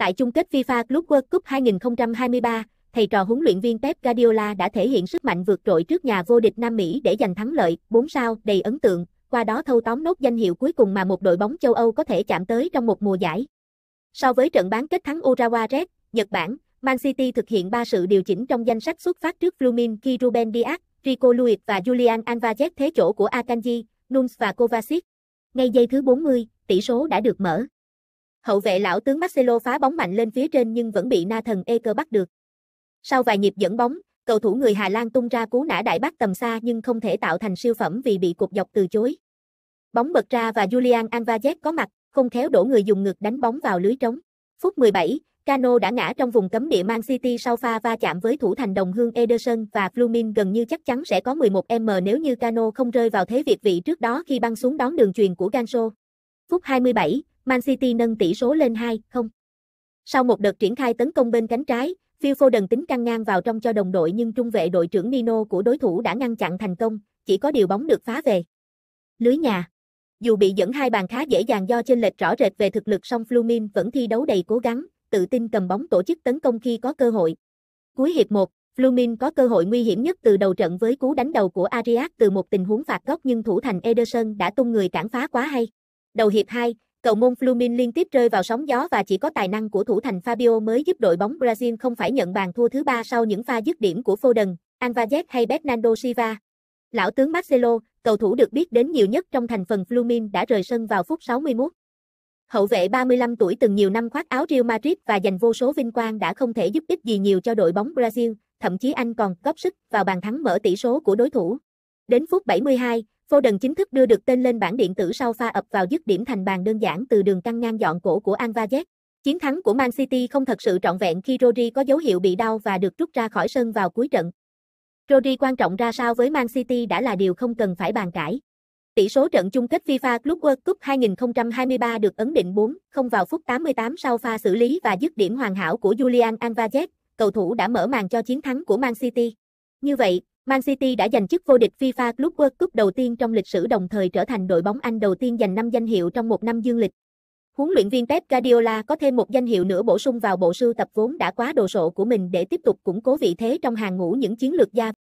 Tại chung kết FIFA Club World Cup 2023, thầy trò huấn luyện viên Pep Guardiola đã thể hiện sức mạnh vượt trội trước nhà vô địch Nam Mỹ để giành thắng lợi, 4 sao, đầy ấn tượng, qua đó thâu tóm nốt danh hiệu cuối cùng mà một đội bóng châu Âu có thể chạm tới trong một mùa giải. So với trận bán kết thắng Urawa Red, Nhật Bản, Man City thực hiện ba sự điều chỉnh trong danh sách xuất phát trước Flumin khi Ruben Dias, Rico Luiz và Julian Alvarez thế chỗ của Akanji, Nunes và Kovacic. Ngay giây thứ 40, tỷ số đã được mở. Hậu vệ lão tướng Marcelo phá bóng mạnh lên phía trên nhưng vẫn bị na thần Eker bắt được. Sau vài nhịp dẫn bóng, cầu thủ người Hà Lan tung ra cú nã đại bác tầm xa nhưng không thể tạo thành siêu phẩm vì bị cột dọc từ chối. Bóng bật ra và Julian Alvarez có mặt, không khéo đổ người dùng ngực đánh bóng vào lưới trống. Phút 17, Cano đã ngã trong vùng cấm địa Man City sau pha va chạm với thủ thành đồng hương Ederson và Flumin gần như chắc chắn sẽ có 11m nếu như Cano không rơi vào thế việt vị trước đó khi băng xuống đón đường truyền của Ganso. Phút 27, Man City nâng tỷ số lên 2 không Sau một đợt triển khai tấn công bên cánh trái, Phil Foden tính căng ngang vào trong cho đồng đội nhưng trung vệ đội trưởng Nino của đối thủ đã ngăn chặn thành công, chỉ có điều bóng được phá về. Lưới nhà. Dù bị dẫn hai bàn khá dễ dàng do trên lệch rõ rệt về thực lực song Flumin vẫn thi đấu đầy cố gắng, tự tin cầm bóng tổ chức tấn công khi có cơ hội. Cuối hiệp 1, Flumin có cơ hội nguy hiểm nhất từ đầu trận với cú đánh đầu của Arias từ một tình huống phạt góc nhưng thủ thành Ederson đã tung người cản phá quá hay. Đầu hiệp 2, Cầu môn Flumin liên tiếp rơi vào sóng gió và chỉ có tài năng của thủ thành Fabio mới giúp đội bóng Brazil không phải nhận bàn thua thứ ba sau những pha dứt điểm của Foden, Alvarez hay Bernardo Silva. Lão tướng Marcelo, cầu thủ được biết đến nhiều nhất trong thành phần Flumin đã rời sân vào phút 61. Hậu vệ 35 tuổi từng nhiều năm khoác áo Real Madrid và giành vô số vinh quang đã không thể giúp ích gì nhiều cho đội bóng Brazil, thậm chí anh còn góp sức vào bàn thắng mở tỷ số của đối thủ. Đến phút 72, Foden chính thức đưa được tên lên bảng điện tử sau pha ập vào dứt điểm thành bàn đơn giản từ đường căng ngang dọn cổ của Anvazet. Chiến thắng của Man City không thật sự trọn vẹn khi Rodri có dấu hiệu bị đau và được rút ra khỏi sân vào cuối trận. Rodri quan trọng ra sao với Man City đã là điều không cần phải bàn cãi. Tỷ số trận chung kết FIFA Club World Cup 2023 được ấn định 4-0 vào phút 88 sau pha xử lý và dứt điểm hoàn hảo của Julian Alvarez, cầu thủ đã mở màn cho chiến thắng của Man City. Như vậy, Man City đã giành chức vô địch FIFA Club World Cup đầu tiên trong lịch sử đồng thời trở thành đội bóng Anh đầu tiên giành 5 danh hiệu trong một năm dương lịch. Huấn luyện viên Pep Guardiola có thêm một danh hiệu nữa bổ sung vào bộ sưu tập vốn đã quá đồ sộ của mình để tiếp tục củng cố vị thế trong hàng ngũ những chiến lược gia